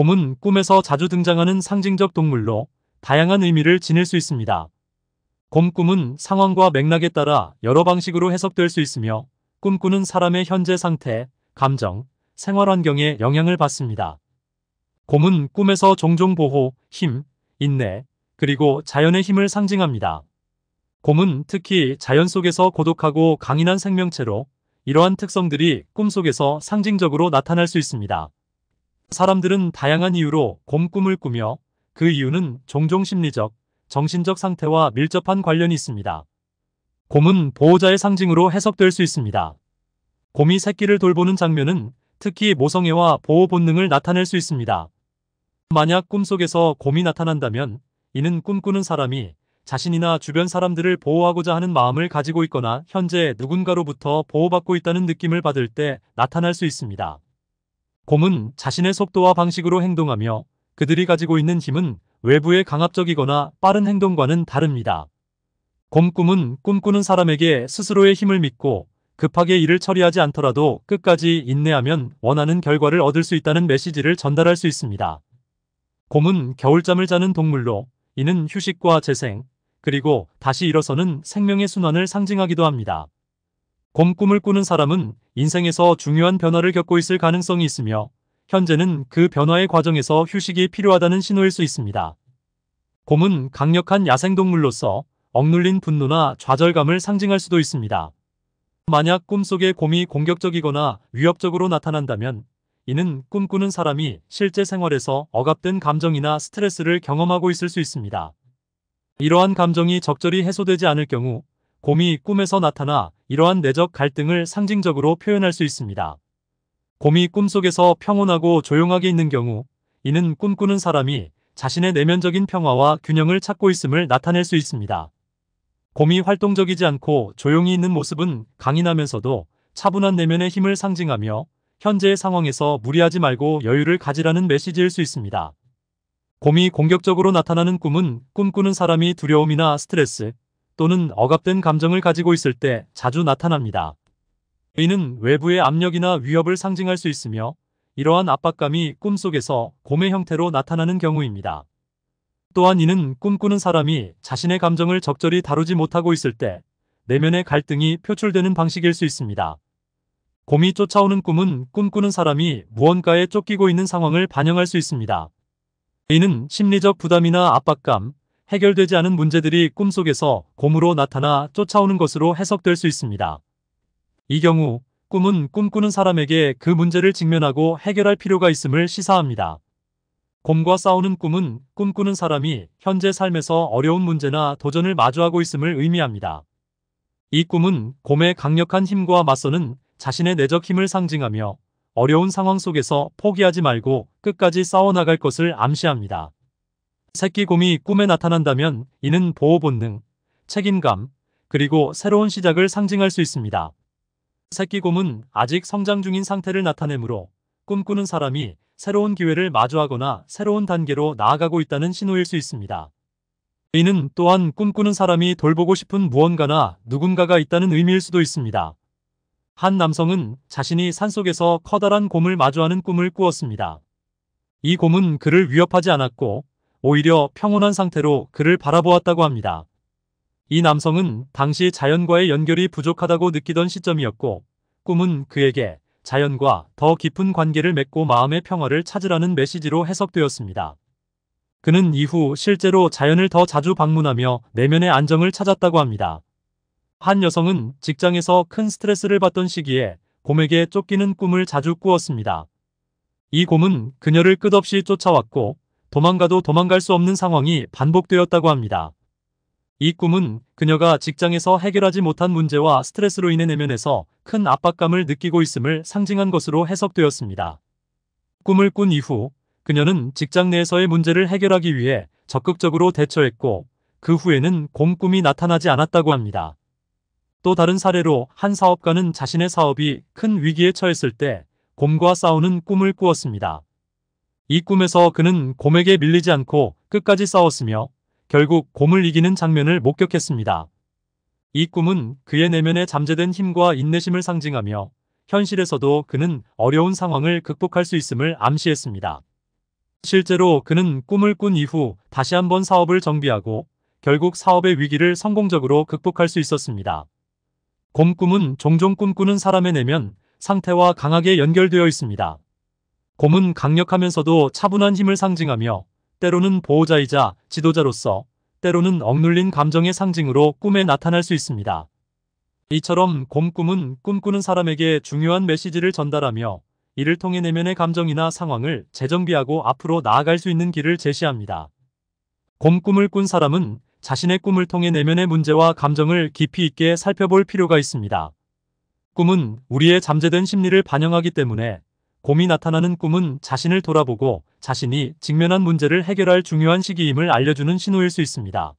곰은 꿈에서 자주 등장하는 상징적 동물로 다양한 의미를 지닐 수 있습니다. 곰 꿈은 상황과 맥락에 따라 여러 방식으로 해석될 수 있으며 꿈꾸는 사람의 현재 상태, 감정, 생활 환경에 영향을 받습니다. 곰은 꿈에서 종종 보호, 힘, 인내, 그리고 자연의 힘을 상징합니다. 곰은 특히 자연 속에서 고독하고 강인한 생명체로 이러한 특성들이 꿈속에서 상징적으로 나타날 수 있습니다. 사람들은 다양한 이유로 곰꿈을 꾸며 그 이유는 종종 심리적, 정신적 상태와 밀접한 관련이 있습니다. 곰은 보호자의 상징으로 해석될 수 있습니다. 곰이 새끼를 돌보는 장면은 특히 모성애와 보호 본능을 나타낼 수 있습니다. 만약 꿈속에서 곰이 나타난다면 이는 꿈꾸는 사람이 자신이나 주변 사람들을 보호하고자 하는 마음을 가지고 있거나 현재 누군가로부터 보호받고 있다는 느낌을 받을 때 나타날 수 있습니다. 곰은 자신의 속도와 방식으로 행동하며 그들이 가지고 있는 힘은 외부의 강압적이거나 빠른 행동과는 다릅니다. 곰꿈은 꿈꾸는 사람에게 스스로의 힘을 믿고 급하게 일을 처리하지 않더라도 끝까지 인내하면 원하는 결과를 얻을 수 있다는 메시지를 전달할 수 있습니다. 곰은 겨울잠을 자는 동물로 이는 휴식과 재생, 그리고 다시 일어서는 생명의 순환을 상징하기도 합니다. 곰 꿈을 꾸는 사람은 인생에서 중요한 변화를 겪고 있을 가능성이 있으며 현재는 그 변화의 과정에서 휴식이 필요하다는 신호일 수 있습니다. 곰은 강력한 야생동물로서 억눌린 분노나 좌절감을 상징할 수도 있습니다. 만약 꿈속에 곰이 공격적이거나 위협적으로 나타난다면 이는 꿈꾸는 사람이 실제 생활에서 억압된 감정이나 스트레스를 경험하고 있을 수 있습니다. 이러한 감정이 적절히 해소되지 않을 경우 곰이 꿈에서 나타나 이러한 내적 갈등을 상징적으로 표현할 수 있습니다. 곰이 꿈속에서 평온하고 조용하게 있는 경우 이는 꿈꾸는 사람이 자신의 내면적인 평화와 균형을 찾고 있음을 나타낼 수 있습니다. 곰이 활동적이지 않고 조용히 있는 모습은 강인하면서도 차분한 내면의 힘을 상징하며 현재의 상황에서 무리하지 말고 여유를 가지라는 메시지일 수 있습니다. 곰이 공격적으로 나타나는 꿈은 꿈꾸는 사람이 두려움이나 스트레스, 또는 억압된 감정을 가지고 있을 때 자주 나타납니다. 의는 외부의 압력이나 위협을 상징할 수 있으며 이러한 압박감이 꿈속에서 곰의 형태로 나타나는 경우입니다. 또한 이는 꿈꾸는 사람이 자신의 감정을 적절히 다루지 못하고 있을 때 내면의 갈등이 표출되는 방식일 수 있습니다. 곰이 쫓아오는 꿈은 꿈꾸는 사람이 무언가에 쫓기고 있는 상황을 반영할 수 있습니다. 이는 심리적 부담이나 압박감, 해결되지 않은 문제들이 꿈속에서 곰으로 나타나 쫓아오는 것으로 해석될 수 있습니다. 이 경우 꿈은 꿈꾸는 사람에게 그 문제를 직면하고 해결할 필요가 있음을 시사합니다. 곰과 싸우는 꿈은 꿈꾸는 사람이 현재 삶에서 어려운 문제나 도전을 마주하고 있음을 의미합니다. 이 꿈은 곰의 강력한 힘과 맞서는 자신의 내적 힘을 상징하며 어려운 상황 속에서 포기하지 말고 끝까지 싸워나갈 것을 암시합니다. 새끼곰이 꿈에 나타난다면 이는 보호 본능, 책임감, 그리고 새로운 시작을 상징할 수 있습니다. 새끼곰은 아직 성장 중인 상태를 나타내므로 꿈꾸는 사람이 새로운 기회를 마주하거나 새로운 단계로 나아가고 있다는 신호일 수 있습니다. 이는 또한 꿈꾸는 사람이 돌보고 싶은 무언가나 누군가가 있다는 의미일 수도 있습니다. 한 남성은 자신이 산속에서 커다란 곰을 마주하는 꿈을 꾸었습니다. 이 곰은 그를 위협하지 않았고 오히려 평온한 상태로 그를 바라보았다고 합니다. 이 남성은 당시 자연과의 연결이 부족하다고 느끼던 시점이었고 꿈은 그에게 자연과 더 깊은 관계를 맺고 마음의 평화를 찾으라는 메시지로 해석되었습니다. 그는 이후 실제로 자연을 더 자주 방문하며 내면의 안정을 찾았다고 합니다. 한 여성은 직장에서 큰 스트레스를 받던 시기에 곰에게 쫓기는 꿈을 자주 꾸었습니다. 이 곰은 그녀를 끝없이 쫓아왔고 도망가도 도망갈 수 없는 상황이 반복되었다고 합니다. 이 꿈은 그녀가 직장에서 해결하지 못한 문제와 스트레스로 인해 내면에서 큰 압박감을 느끼고 있음을 상징한 것으로 해석되었습니다. 꿈을 꾼 이후 그녀는 직장 내에서의 문제를 해결하기 위해 적극적으로 대처했고 그 후에는 곰꿈이 나타나지 않았다고 합니다. 또 다른 사례로 한 사업가는 자신의 사업이 큰 위기에 처했을 때 곰과 싸우는 꿈을 꾸었습니다. 이 꿈에서 그는 곰에게 밀리지 않고 끝까지 싸웠으며 결국 곰을 이기는 장면을 목격했습니다. 이 꿈은 그의 내면에 잠재된 힘과 인내심을 상징하며 현실에서도 그는 어려운 상황을 극복할 수 있음을 암시했습니다. 실제로 그는 꿈을 꾼 이후 다시 한번 사업을 정비하고 결국 사업의 위기를 성공적으로 극복할 수 있었습니다. 곰꿈은 종종 꿈꾸는 사람의 내면 상태와 강하게 연결되어 있습니다. 곰은 강력하면서도 차분한 힘을 상징하며 때로는 보호자이자 지도자로서 때로는 억눌린 감정의 상징으로 꿈에 나타날 수 있습니다. 이처럼 곰꿈은 꿈꾸는 사람에게 중요한 메시지를 전달하며 이를 통해 내면의 감정이나 상황을 재정비하고 앞으로 나아갈 수 있는 길을 제시합니다. 곰꿈을 꾼 사람은 자신의 꿈을 통해 내면의 문제와 감정을 깊이 있게 살펴볼 필요가 있습니다. 꿈은 우리의 잠재된 심리를 반영하기 때문에 곰이 나타나는 꿈은 자신을 돌아보고 자신이 직면한 문제를 해결할 중요한 시기임을 알려주는 신호일 수 있습니다.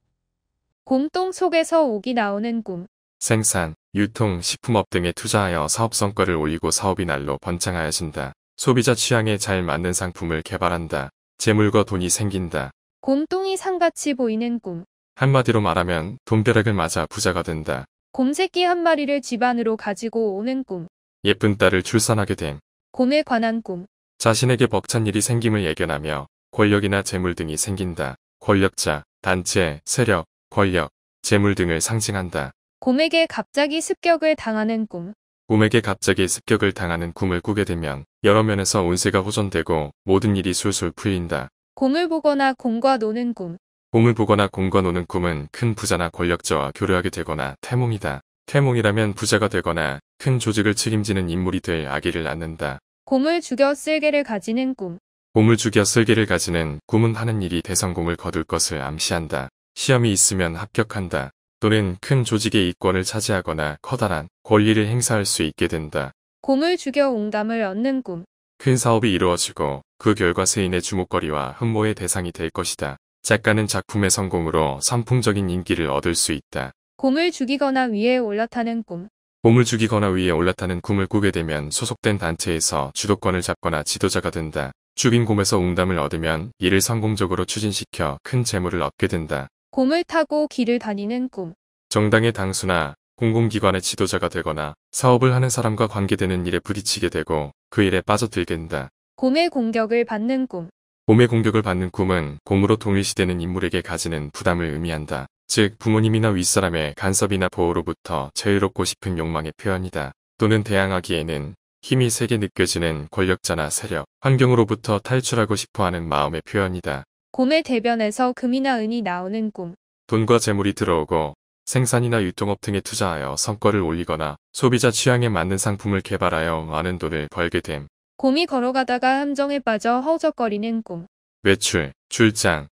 곰똥 속에서 옥이 나오는 꿈. 생산, 유통, 식품업 등에 투자하여 사업 성과를 올리고 사업이 날로 번창하여진다. 소비자 취향에 잘 맞는 상품을 개발한다. 재물과 돈이 생긴다. 곰똥이 상같이 보이는 꿈. 한마디로 말하면 돈벼락을 맞아 부자가 된다. 곰새끼 한 마리를 집안으로 가지고 오는 꿈. 예쁜 딸을 출산하게 됨. 곰에 관한 꿈. 자신에게 벅찬 일이 생김을 예견하며 권력이나 재물 등이 생긴다. 권력자, 단체, 세력, 권력, 재물 등을 상징한다. 곰에게 갑자기 습격을 당하는 꿈. 곰에게 갑자기 습격을 당하는 꿈을 꾸게 되면 여러 면에서 운세가 호전되고 모든 일이 술술 풀린다. 곰을 보거나 곰과 노는 꿈. 곰을 보거나 곰과 노는 꿈은 큰 부자나 권력자와 교류하게 되거나 태몽이다. 태몽이라면 부자가 되거나 큰 조직을 책임지는 인물이 될 아기를 낳는다. 곰을 죽여 쓸개를 가지는 꿈. 곰을 죽여 쓸개를 가지는 꿈은 하는 일이 대성공을 거둘 것을 암시한다. 시험이 있으면 합격한다. 또는 큰 조직의 이권을 차지하거나 커다란 권리를 행사할 수 있게 된다. 곰을 죽여 옹담을 얻는 꿈. 큰 사업이 이루어지고 그 결과 세인의 주목거리와 흠모의 대상이 될 것이다. 작가는 작품의 성공으로 선풍적인 인기를 얻을 수 있다. 곰을 죽이거나 위에 올라타는 꿈. 곰을 죽이거나 위에 올라타는 꿈을 꾸게 되면 소속된 단체에서 주도권을 잡거나 지도자가 된다. 죽인 곰에서 웅담을 얻으면 이를 성공적으로 추진시켜 큰 재물을 얻게 된다. 곰을 타고 길을 다니는 꿈. 정당의 당수나 공공기관의 지도자가 되거나 사업을 하는 사람과 관계되는 일에 부딪히게 되고 그 일에 빠져들게 된다. 곰의 공격을 받는 꿈. 곰의 공격을 받는 꿈은 곰으로 동일시되는 인물에게 가지는 부담을 의미한다. 즉 부모님이나 윗사람의 간섭이나 보호로부터 자유롭고 싶은 욕망의 표현이다. 또는 대항하기에는 힘이 세게 느껴지는 권력자나 세력, 환경으로부터 탈출하고 싶어하는 마음의 표현이다. 곰의 대변에서 금이나 은이 나오는 꿈. 돈과 재물이 들어오고 생산이나 유통업 등에 투자하여 성과를 올리거나 소비자 취향에 맞는 상품을 개발하여 많은 돈을 벌게 됨. 곰이 걸어가다가 함정에 빠져 허우적거리는 꿈. 외출, 출장,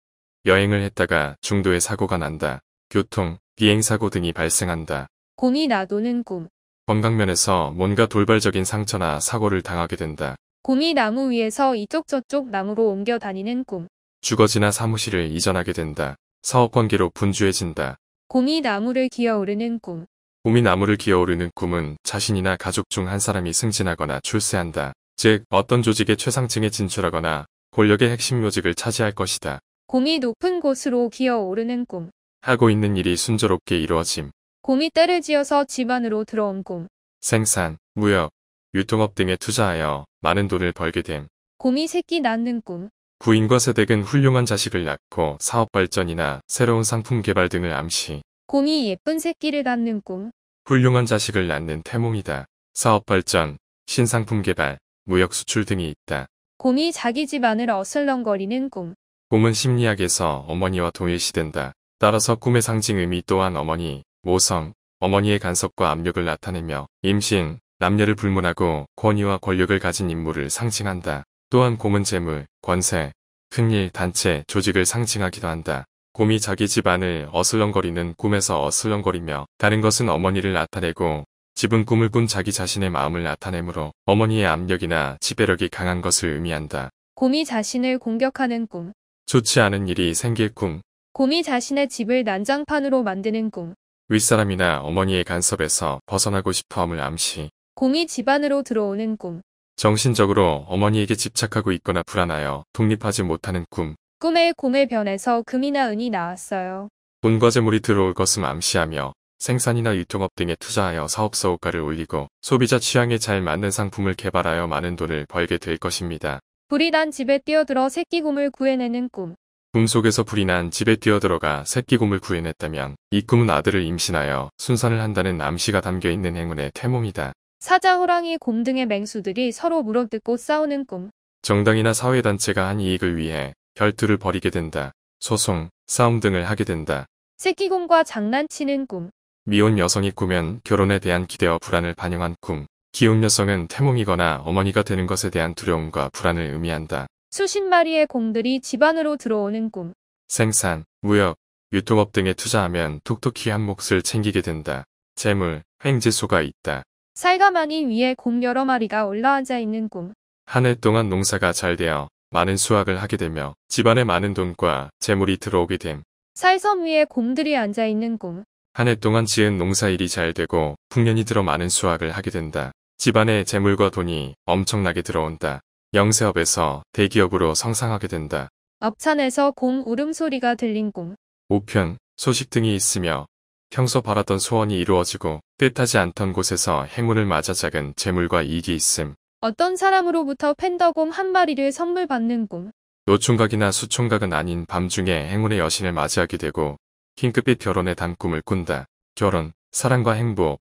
여행을 했다가 중도에 사고가 난다. 교통, 비행사고 등이 발생한다. 곰이 나도는 꿈. 건강면에서 뭔가 돌발적인 상처나 사고를 당하게 된다. 곰이 나무 위에서 이쪽저쪽 나무로 옮겨 다니는 꿈. 주거지나 사무실을 이전하게 된다. 사업관계로 분주해진다. 곰이 나무를 기어오르는 꿈. 곰이 나무를 기어오르는 꿈은 자신이나 가족 중 한 사람이 승진하거나 출세한다. 즉 어떤 조직의 최상층에 진출하거나 권력의 핵심 요직을 차지할 것이다. 곰이 높은 곳으로 기어오르는 꿈. 하고 있는 일이 순조롭게 이루어짐. 곰이 때를 지어서 집안으로 들어온 곰. 생산, 무역, 유통업 등에 투자하여 많은 돈을 벌게 됨. 곰이 새끼 낳는 꿈. 부인과 세댁은 훌륭한 자식을 낳고 사업 발전이나 새로운 상품 개발 등을 암시. 곰이 예쁜 새끼를 낳는 꿈. 훌륭한 자식을 낳는 태몽이다. 사업 발전, 신상품 개발, 무역 수출 등이 있다. 곰이 자기 집안을 어슬렁거리는 꿈. 곰은 심리학에서 어머니와 동일시된다. 따라서 꿈의 상징 의미 또한 어머니, 모성, 어머니의 간섭과 압력을 나타내며 임신, 남녀를 불문하고 권위와 권력을 가진 인물을 상징한다. 또한 곰은 재물, 권세, 큰일, 단체, 조직을 상징하기도 한다. 곰이 자기 집안을 어슬렁거리는 꿈에서 어슬렁거리며 다른 것은 어머니를 나타내고 집은 꿈을 꾼 자기 자신의 마음을 나타내므로 어머니의 압력이나 지배력이 강한 것을 의미한다. 곰이 자신을 공격하는 꿈. 좋지 않은 일이 생길 꿈. 곰이 자신의 집을 난장판으로 만드는 꿈. 윗사람이나 어머니의 간섭에서 벗어나고 싶어함을 암시. 곰이 집안으로 들어오는 꿈. 정신적으로 어머니에게 집착하고 있거나 불안하여 독립하지 못하는 꿈. 꿈에 곰의 변에서 금이나 은이 나왔어요. 돈과 재물이 들어올 것을 암시하며 생산이나 유통업 등에 투자하여 사업소 호가를 올리고 소비자 취향에 잘 맞는 상품을 개발하여 많은 돈을 벌게 될 것입니다. 불이 난 집에 뛰어들어 새끼곰을 구해내는 꿈. 꿈속에서 불이 난 집에 뛰어들어가 새끼곰을 구해냈다면 이 꿈은 아들을 임신하여 순산을 한다는 암시가 담겨있는 행운의 태몽이다. 사자, 호랑이, 곰 등의 맹수들이 서로 물어뜯고 싸우는 꿈. 정당이나 사회단체가 한 이익을 위해 결투를 벌이게 된다. 소송, 싸움 등을 하게 된다. 새끼곰과 장난치는 꿈. 미혼 여성이 꾸면 결혼에 대한 기대와 불안을 반영한 꿈. 기혼 여성은 태몽이거나 어머니가 되는 것에 대한 두려움과 불안을 의미한다. 수십 마리의 곰들이 집안으로 들어오는 꿈. 생산, 무역, 유통업 등에 투자하면 톡톡히 한 몫을 챙기게 된다. 재물, 횡재소가 있다. 살가마니 위에 곰 여러 마리가 올라앉아 있는 꿈. 한 해 동안 농사가 잘 되어 많은 수확을 하게 되며 집안에 많은 돈과 재물이 들어오게 됨. 살섬 위에 곰들이 앉아 있는 꿈. 한 해 동안 지은 농사일이 잘 되고 풍년이 들어 많은 수확을 하게 된다. 집안에 재물과 돈이 엄청나게 들어온다. 영세업에서 대기업으로 성상하게 된다. 업천에서 곰 울음소리가 들린 꿈. 우편, 소식 등이 있으며 평소 바랐던 소원이 이루어지고 뜻하지 않던 곳에서 행운을 맞아 작은 재물과 이익이 있음. 어떤 사람으로부터 팬더곰 한 마리를 선물 받는 꿈. 노총각이나 수총각은 아닌 밤중에 행운의 여신을 맞이하게 되고 흰급빛 결혼의 단꿈을 꾼다. 결혼, 사랑과 행복,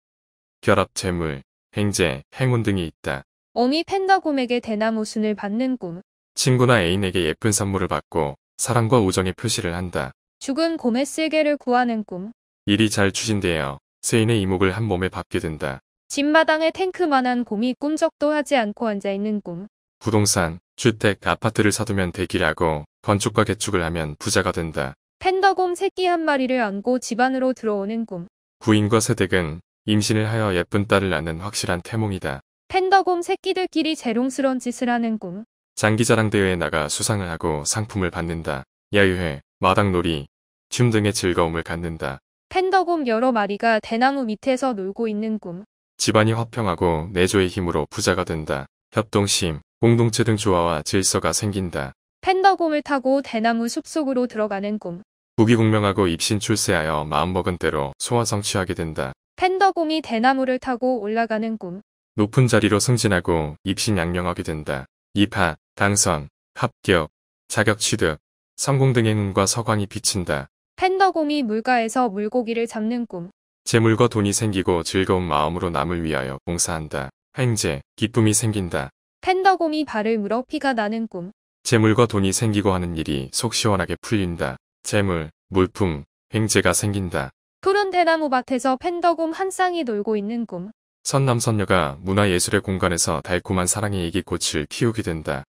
결합 재물, 행제, 행운 등이 있다. 어미 펜더곰에게 대나무순을 받는 꿈. 친구나 애인에게 예쁜 선물을 받고 사랑과 우정의 표시를 한다. 죽은 곰의 쓸개를 구하는 꿈. 일이 잘 추진되어 세인의 이목을 한 몸에 받게 된다. 집마당에 탱크만한 곰이 꿈적도 하지 않고 앉아있는 꿈. 부동산, 주택, 아파트를 사두면 대기라고 건축과 개축을 하면 부자가 된다. 펜더곰 새끼 한 마리를 안고 집안으로 들어오는 꿈. 부인과 세댁은 임신을 하여 예쁜 딸을 낳는 확실한 태몽이다. 팬더곰 새끼들끼리 재롱스런 짓을 하는 꿈. 장기자랑 대회에 나가 수상을 하고 상품을 받는다. 야유회, 마당놀이, 춤 등의 즐거움을 갖는다. 팬더곰 여러 마리가 대나무 밑에서 놀고 있는 꿈. 집안이 화평하고 내조의 힘으로 부자가 된다. 협동심, 공동체 등 조화와 질서가 생긴다. 팬더곰을 타고 대나무 숲속으로 들어가는 꿈. 부귀공명하고 입신 출세하여 마음먹은 대로 소화 성취하게 된다. 팬더곰이 대나무를 타고 올라가는 꿈. 높은 자리로 승진하고 입신 양명하게 된다. 입하, 당선, 합격, 자격 취득, 성공 등의 눈과 서광이 비친다. 팬더공이 물가에서 물고기를 잡는 꿈. 재물과 돈이 생기고 즐거운 마음으로 남을 위하여 봉사한다. 행제, 기쁨이 생긴다. 팬더곰이 발을 물어 피가 나는 꿈. 재물과 돈이 생기고 하는 일이 속 시원하게 풀린다. 재물, 물품, 행제가 생긴다. 푸른 대나무 밭에서 팬더곰 한 쌍이 놀고 있는 꿈. 선남선녀가 문화예술의 공간에서 달콤한 사랑의 이기꽃을 피우게 된다.